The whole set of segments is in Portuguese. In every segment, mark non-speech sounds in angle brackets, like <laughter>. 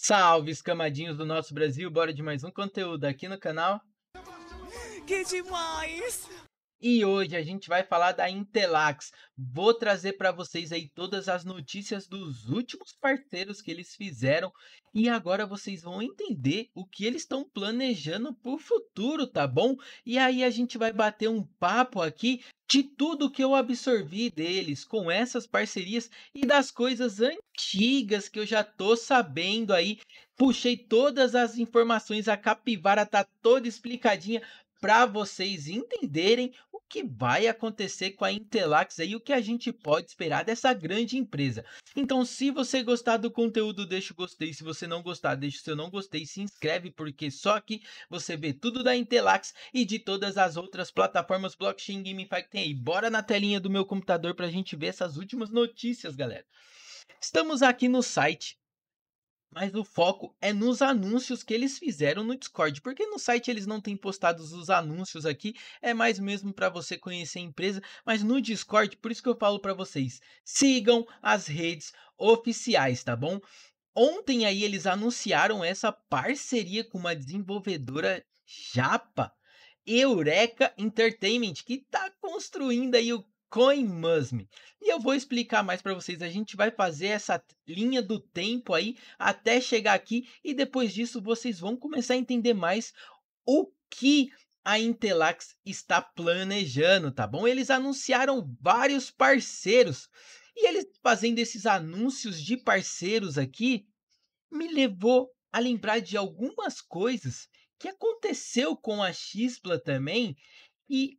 Salve, escamadinhos do nosso Brasil, bora de mais um conteúdo aqui no canal. Que demais! E hoje a gente vai falar da Intelax. Vou trazer para vocês aí todas as notícias dos últimos parceiros que eles fizeram e agora vocês vão entender o que eles estão planejando para o futuro, tá bom? E aí a gente vai bater um papo aqui de tudo que eu absorvi deles com essas parcerias e das coisas antigas que eu já tô sabendo aí. Puxei todas as informações, a capivara tá toda explicadinha para vocês entenderem que vai acontecer com a Intelax aí, o que a gente pode esperar dessa grande empresa. Então, se você gostar do conteúdo, deixa o gostei. Se você não gostar, deixa o seu não gostei. Se inscreve, porque só aqui você vê tudo da Intelax e de todas as outras plataformas blockchain GameFi que tem aí. Bora na telinha do meu computador para a gente ver essas últimas notícias, galera. Estamos aqui no site mas o foco é nos anúncios que eles fizeram no Discord, porque no site eles não têm postados os anúncios aqui, é mais mesmo para você conhecer a empresa, mas no Discord, por isso que eu falo para vocês, sigam as redes oficiais, tá bom? Ontem aí eles anunciaram essa parceria com uma desenvolvedora japa, Eureka Entertainment, que está construindo aí o CoinMusme. E eu vou explicar mais para vocês. A gente vai fazer essa linha do tempo aí até chegar aqui e depois disso vocês vão começar a entender mais o que a Intelax está planejando, tá bom? Eles anunciaram vários parceiros e eles fazendo esses anúncios de parceiros aqui me levou a lembrar de algumas coisas que aconteceu com a Xpla também e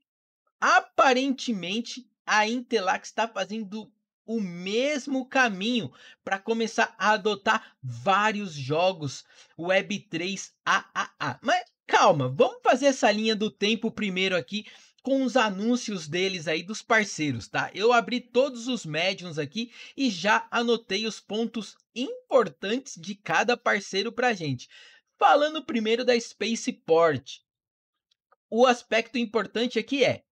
aparentemente a Intelax está fazendo o mesmo caminho para começar a adotar vários jogos Web3 AAA. Mas calma, vamos fazer essa linha do tempo primeiro aqui com os anúncios deles aí dos parceiros, tá? Eu abri todos os médiums aqui e já anotei os pontos importantes de cada parceiro para gente. Falando primeiro da Spaceport. O aspecto importante aqui é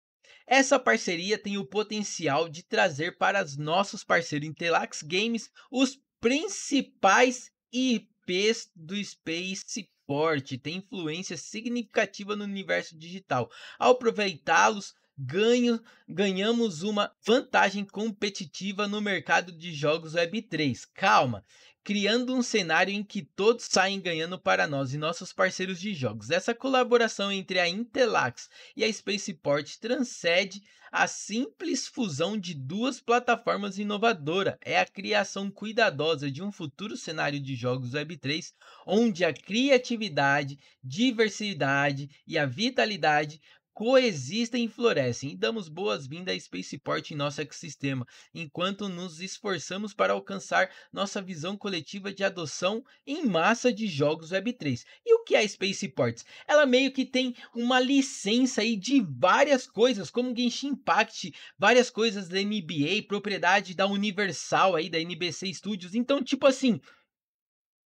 essa parceria tem o potencial de trazer para os nossos parceiros Intelax Games os principais IPs do Space Forte, tem influência significativa no universo digital. Ao aproveitá-los, ganho, ganhamos uma vantagem competitiva no mercado de jogos Web3. Calma, criando um cenário em que todos saem ganhando para nós e nossos parceiros de jogos. Essa colaboração entre a Intelax e a Spaceport transcende a simples fusão de duas plataformas inovadora. É a criação cuidadosa de um futuro cenário de jogos Web3 onde a criatividade, diversidade e a vitalidade coexistem e florescem, e damos boas-vindas a Spaceport em nosso ecossistema, enquanto nos esforçamos para alcançar nossa visão coletiva de adoção em massa de jogos Web3. E o que é a Spaceport? Ela meio que tem uma licença aí de várias coisas, como Genshin Impact, várias coisas da NBA, propriedade da Universal aí, da NBC Studios, então tipo assim...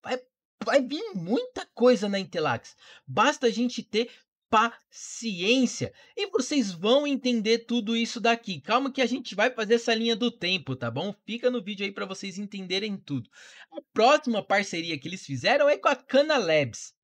Vai vai vir muita coisa na Intelax. Basta a gente ter paciência. E vocês vão entender tudo isso daqui. Calma que a gente vai fazer essa linha do tempo, tá bom? Fica no vídeo aí para vocês entenderem tudo. A próxima parceria que eles fizeram é com a Cana Labs.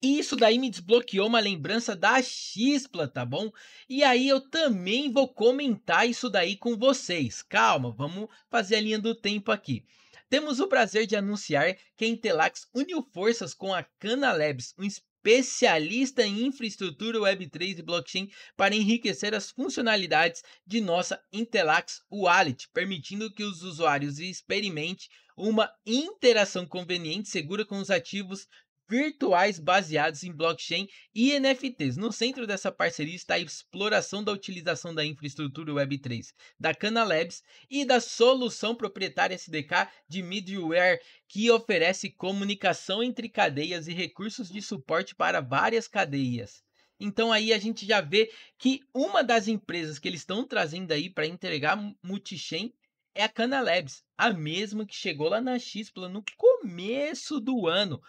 E isso daí me desbloqueou uma lembrança da Xpla, tá bom? E aí eu também vou comentar isso daí com vocês. Calma, vamos fazer a linha do tempo aqui. Temos o prazer de anunciar que a Intelax uniu forças com a Cana Labs, um especialista em infraestrutura Web3 e blockchain para enriquecer as funcionalidades de nossa Intelax Wallet, permitindo que os usuários experimentem uma interação conveniente e segura com os ativos virtuais baseados em blockchain e NFTs. No centro dessa parceria está a exploração da utilização da infraestrutura Web3 da Cana Labs e da solução proprietária SDK de middleware que oferece comunicação entre cadeias e recursos de suporte para várias cadeias. Então aí a gente já vê que uma das empresas que eles estão trazendo aí para entregar multichain é a Cana Labs, a mesma que chegou lá na Xpla no começo do ano,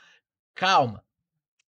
Calma.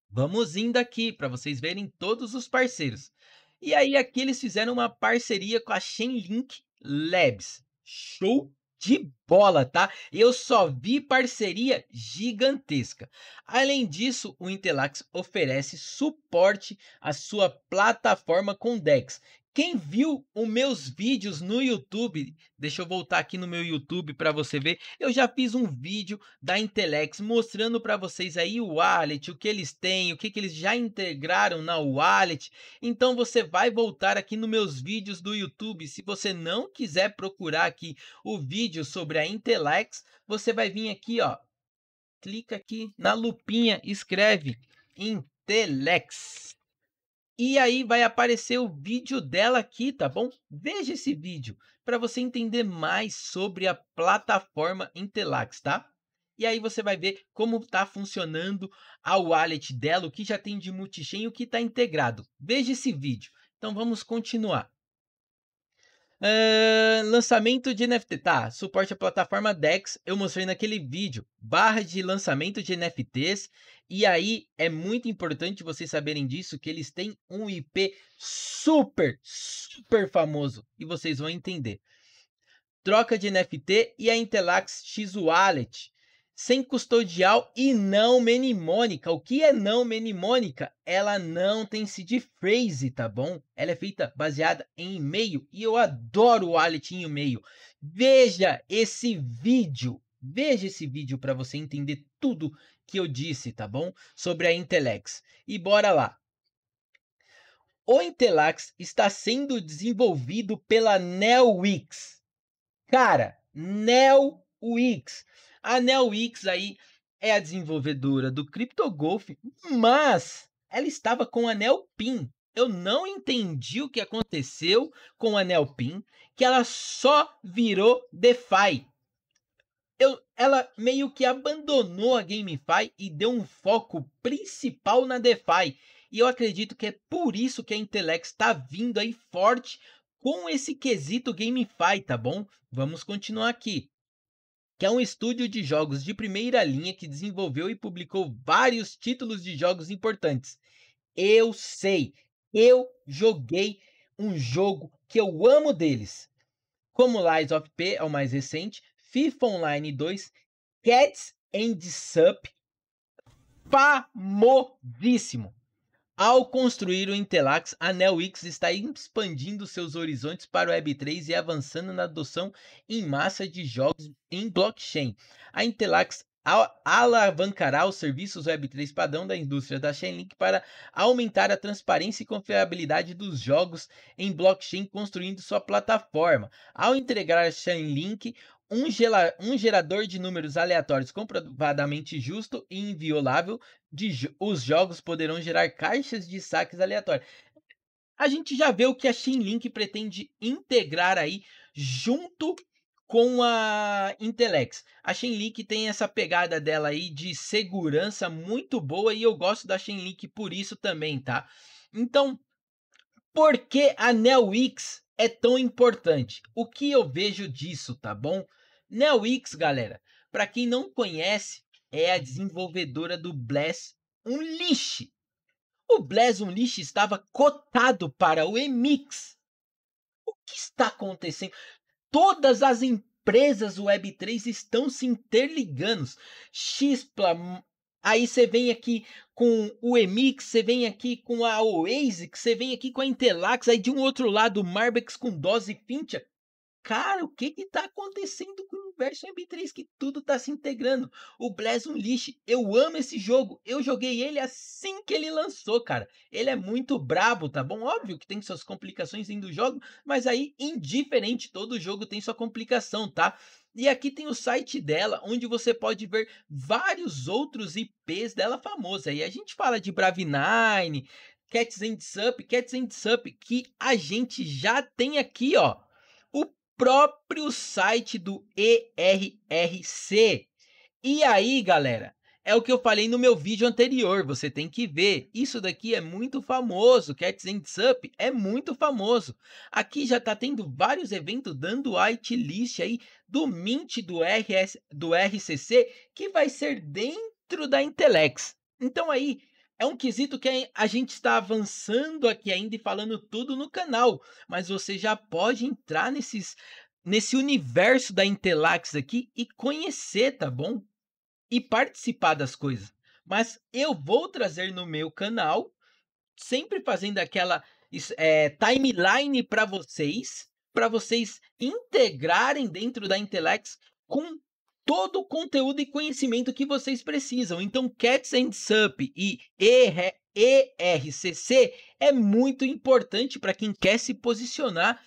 Vamos indo aqui para vocês verem todos os parceiros. E aí aqui eles fizeram uma parceria com a Chainlink Labs. Show de bola, tá? Eu só vi parceria gigantesca. Além disso, o Intelax oferece suporte à sua plataforma com DEX. Quem viu os meus vídeos no YouTube, deixa eu voltar aqui no meu YouTube para você ver, eu já fiz um vídeo da Intelex mostrando para vocês aí o wallet, o que eles têm, o que, que eles já integraram na wallet. Então você vai voltar aqui nos meus vídeos do YouTube. Se você não quiser procurar aqui o vídeo sobre a Intelex, você vai vir aqui, ó, clica aqui na lupinha, escreve Intelex. E aí vai aparecer o vídeo dela aqui, tá bom? Veja esse vídeo para você entender mais sobre a plataforma Intelax, tá? E aí você vai ver como está funcionando a wallet dela, o que já tem de multichain e o que está integrado. Veja esse vídeo. Então vamos continuar. Uh, lançamento de NFT, tá, suporte à plataforma DEX, eu mostrei naquele vídeo, barra de lançamento de NFTs e aí é muito importante vocês saberem disso que eles têm um IP super, super famoso e vocês vão entender. Troca de NFT e a Intelax X Wallet sem custodial e não mnemônica. O que é não mnemônica? Ela não tem seed phrase, tá bom? Ela é feita baseada em e-mail e eu adoro o wallet em e-mail. Veja esse vídeo, veja esse vídeo para você entender tudo que eu disse, tá bom? Sobre a Intelex. E bora lá. O Intelax está sendo desenvolvido pela Nelwix. Cara, Nelwix. A Nelwix aí é a desenvolvedora do CryptoGolf, mas ela estava com a Pin. Eu não entendi o que aconteceu com a Pin, que ela só virou DeFi eu, ela meio que abandonou a GameFi e deu um foco principal na DeFi. E eu acredito que é por isso que a Intelex está vindo aí forte com esse quesito GameFi, tá bom? Vamos continuar aqui. Que é um estúdio de jogos de primeira linha que desenvolveu e publicou vários títulos de jogos importantes. Eu sei, eu joguei um jogo que eu amo deles. Como Lies of P é o mais recente, FIFA Online 2, Cats and Sup, famosíssimo. Ao construir o Intelax, a NeoX está expandindo seus horizontes para o Web3 e avançando na adoção em massa de jogos em blockchain. A Intelax alavancará os serviços Web3 padrão da indústria da Chainlink para aumentar a transparência e confiabilidade dos jogos em blockchain, construindo sua plataforma. Ao entregar a Chainlink, um, um gerador de números aleatórios comprovadamente justo e inviolável, de, os jogos poderão gerar caixas de saques aleatórios. A gente já vê o que a Chainlink pretende integrar aí junto com a Intelex. A Shenlink tem essa pegada dela aí de segurança muito boa e eu gosto da Shenlink por isso também, tá? Então, por que a Neowix é tão importante? O que eu vejo disso, tá bom? Neowix, galera, para quem não conhece, é a desenvolvedora do Bless lixo. O Bless lixo, estava cotado para o Emix. O que está acontecendo? todas as empresas Web3 estão se interligando. Xpla, aí você vem aqui com o Emix, você vem aqui com a Oasis, você vem aqui com a Intelax, aí de um outro lado o Marbex com Dose Fintia. Cara, o que que tá acontecendo com Verso MB3 que tudo tá se integrando. O Bless um Eu amo esse jogo. Eu joguei ele assim que ele lançou, cara. Ele é muito brabo, tá bom? Óbvio que tem suas complicações dentro do jogo, mas aí indiferente, todo jogo tem sua complicação, tá? E aqui tem o site dela, onde você pode ver vários outros IPs dela famosa. E a gente fala de Bravinine, Cats and Sup, Cats and Sup, que a gente já tem aqui, ó próprio site do ERRC. E aí, galera? É o que eu falei no meu vídeo anterior, você tem que ver. Isso daqui é muito famoso, Cats and Sup é muito famoso. Aqui já tá tendo vários eventos dando list aí do Mint do, RS, do RCC, que vai ser dentro da Intelex. Então aí, é um quesito que a gente está avançando aqui ainda e falando tudo no canal, mas você já pode entrar nesses, nesse universo da Intelax aqui e conhecer, tá bom? E participar das coisas. Mas eu vou trazer no meu canal, sempre fazendo aquela é, timeline para vocês, para vocês integrarem dentro da Intelax com todo o conteúdo e conhecimento que vocês precisam. Então, Cats and Sup e ERCC é muito importante para quem quer se posicionar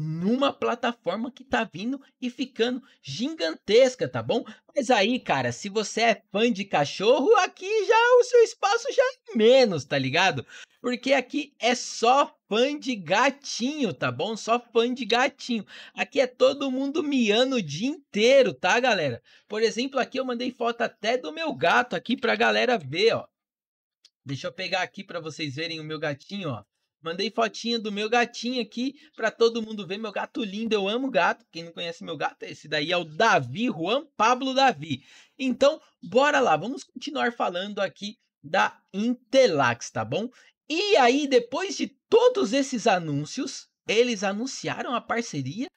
numa plataforma que tá vindo e ficando gigantesca, tá bom? Mas aí, cara, se você é fã de cachorro, aqui já o seu espaço já é menos, tá ligado? Porque aqui é só fã de gatinho, tá bom? Só fã de gatinho. Aqui é todo mundo miando o dia inteiro, tá, galera? Por exemplo, aqui eu mandei foto até do meu gato aqui pra galera ver, ó. Deixa eu pegar aqui para vocês verem o meu gatinho, ó. Mandei fotinha do meu gatinho aqui para todo mundo ver. Meu gato lindo, eu amo gato. Quem não conhece meu gato, esse daí é o Davi, Juan Pablo Davi. Então, bora lá, vamos continuar falando aqui da Intelax, tá bom? E aí, depois de todos esses anúncios, eles anunciaram a parceria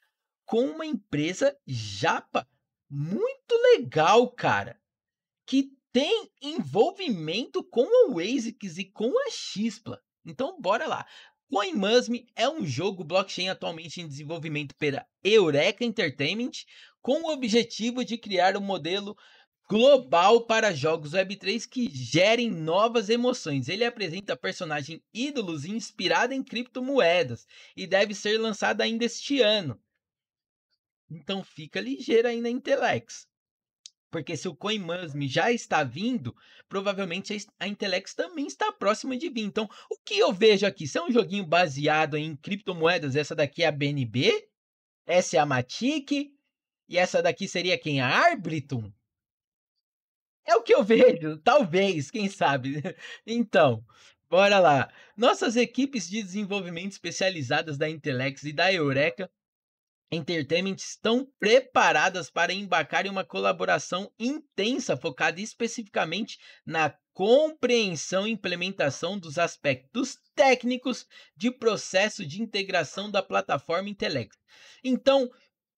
com uma empresa japa muito legal, cara, que tem envolvimento com o ASICS e com a Xpla. Então, bora lá. CoinMusme é um jogo blockchain atualmente em desenvolvimento pela Eureka Entertainment, com o objetivo de criar um modelo global para jogos Web3 que gerem novas emoções. Ele apresenta personagens ídolos inspirados em criptomoedas e deve ser lançado ainda este ano. Então fica ligeiro aí na Intelex. Porque se o CoinMusme já está vindo, provavelmente a Intelex também está próxima de vir. Então, o que eu vejo aqui? Se é um joguinho baseado em criptomoedas, essa daqui é a BNB, essa é a Matic, e essa daqui seria quem? A Arbitum? É o que eu <laughs> vejo, talvez, quem sabe. <laughs> Então, bora lá. Nossas equipes de desenvolvimento especializadas da Intelex e da Eureka Entertainment estão preparadas para embarcar em uma colaboração intensa focada especificamente na compreensão e implementação dos aspectos técnicos de processo de integração da plataforma Intellect. Então,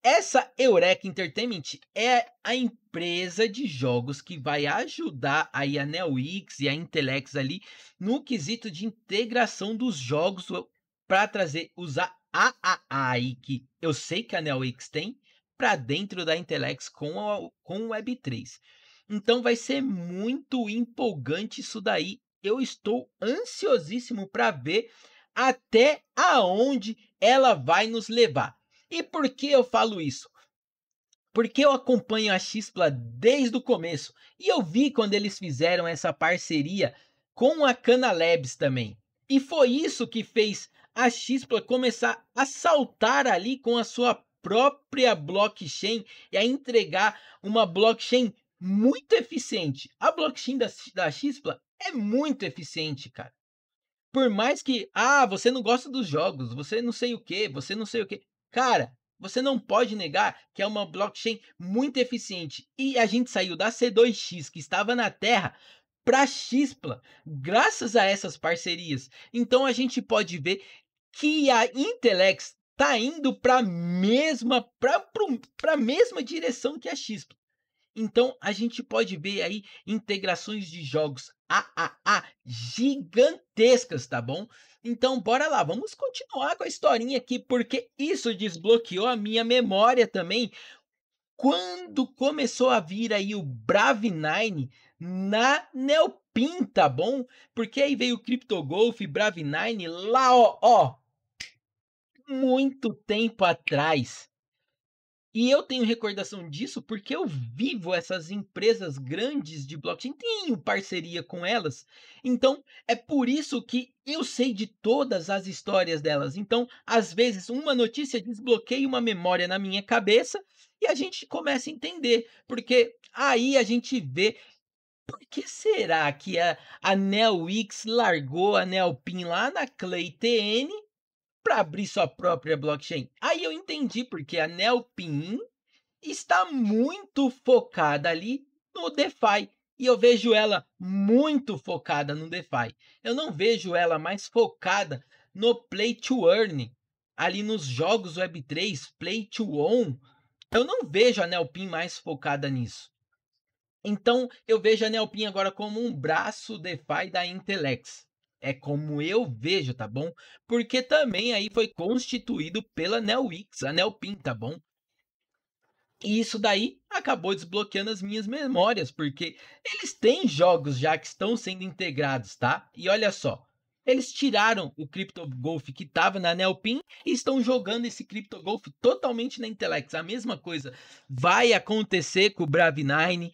essa Eureka Entertainment é a empresa de jogos que vai ajudar aí a NeoX e a Intellect ali no quesito de integração dos jogos para trazer usar AAA que eu sei que a NeoX tem para dentro da Intelex com, a, com o Web3. Então vai ser muito empolgante isso daí. Eu estou ansiosíssimo para ver até aonde ela vai nos levar. E por que eu falo isso? Porque eu acompanho a Xpla desde o começo e eu vi quando eles fizeram essa parceria com a Cana Labs também. E foi isso que fez a Xpla começar a saltar ali com a sua própria blockchain e a entregar uma blockchain muito eficiente. A blockchain da, da Xpla é muito eficiente, cara. Por mais que, ah, você não gosta dos jogos, você não sei o que, você não sei o que. Cara, você não pode negar que é uma blockchain muito eficiente. E a gente saiu da C2X, que estava na Terra, para Xpla, graças a essas parcerias. Então a gente pode ver que a Intelex tá indo para mesma para mesma direção que a XP. Então a gente pode ver aí integrações de jogos AAA gigantescas, tá bom? Então bora lá, vamos continuar com a historinha aqui porque isso desbloqueou a minha memória também. Quando começou a vir aí o Brave9 na Neopin, tá bom? Porque aí veio o Golf, Brave9, lá ó, ó, muito tempo atrás. E eu tenho recordação disso porque eu vivo essas empresas grandes de blockchain, tenho parceria com elas. Então, é por isso que eu sei de todas as histórias delas. Então, às vezes, uma notícia desbloqueia uma memória na minha cabeça e a gente começa a entender. Porque aí a gente vê por que será que a, a largou a Nelpin lá na Clay TN para abrir sua própria blockchain. Aí eu entendi porque a Nelpin está muito focada ali no DeFi e eu vejo ela muito focada no DeFi. Eu não vejo ela mais focada no play to earn, ali nos jogos Web3, play to own. Eu não vejo a Nelpin mais focada nisso. Então, eu vejo a Nelpin agora como um braço DeFi da Intelex. É como eu vejo, tá bom? Porque também aí foi constituído pela Nelix, a Nelpin, tá bom? E isso daí acabou desbloqueando as minhas memórias, porque eles têm jogos já que estão sendo integrados, tá? E olha só, eles tiraram o Crypto Golf que estava na Nelpin e estão jogando esse Crypto Golf totalmente na Intelex. A mesma coisa vai acontecer com o Brave9.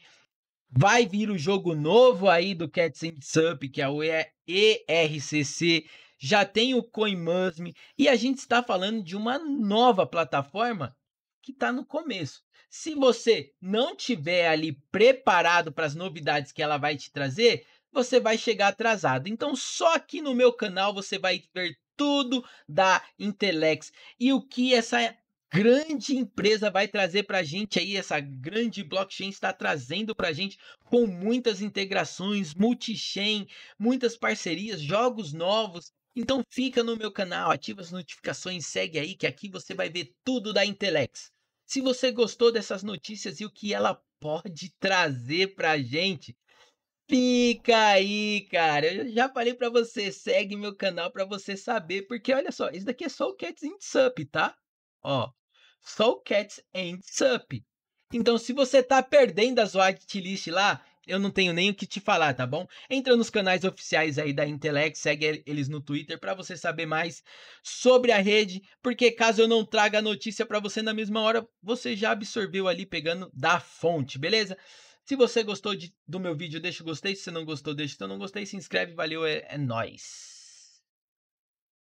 Vai vir o jogo novo aí do Cats and Sup, que é o ERCC. Já tem o CoinMusme. E a gente está falando de uma nova plataforma que está no começo. Se você não tiver ali preparado para as novidades que ela vai te trazer, você vai chegar atrasado. Então, só aqui no meu canal você vai ver tudo da Intelex e o que essa grande empresa vai trazer para a gente aí, essa grande blockchain está trazendo para a gente com muitas integrações, multi-chain, muitas parcerias, jogos novos. Então fica no meu canal, ativa as notificações, segue aí que aqui você vai ver tudo da Intelex. Se você gostou dessas notícias e o que ela pode trazer para a gente, Fica aí, cara. Eu já falei para você, segue meu canal para você saber, porque olha só, isso daqui é só o Cats Sup, tá? Ó, Soul Cats and Sup. Então, se você tá perdendo as whitelist lá, eu não tenho nem o que te falar, tá bom? Entra nos canais oficiais aí da Intellect, segue eles no Twitter para você saber mais sobre a rede, porque caso eu não traga a notícia para você na mesma hora, você já absorveu ali pegando da fonte, beleza? Se você gostou de, do meu vídeo, deixa o gostei. Se você não gostou, deixa o seu não gostei. Se inscreve, valeu, é, é nóis.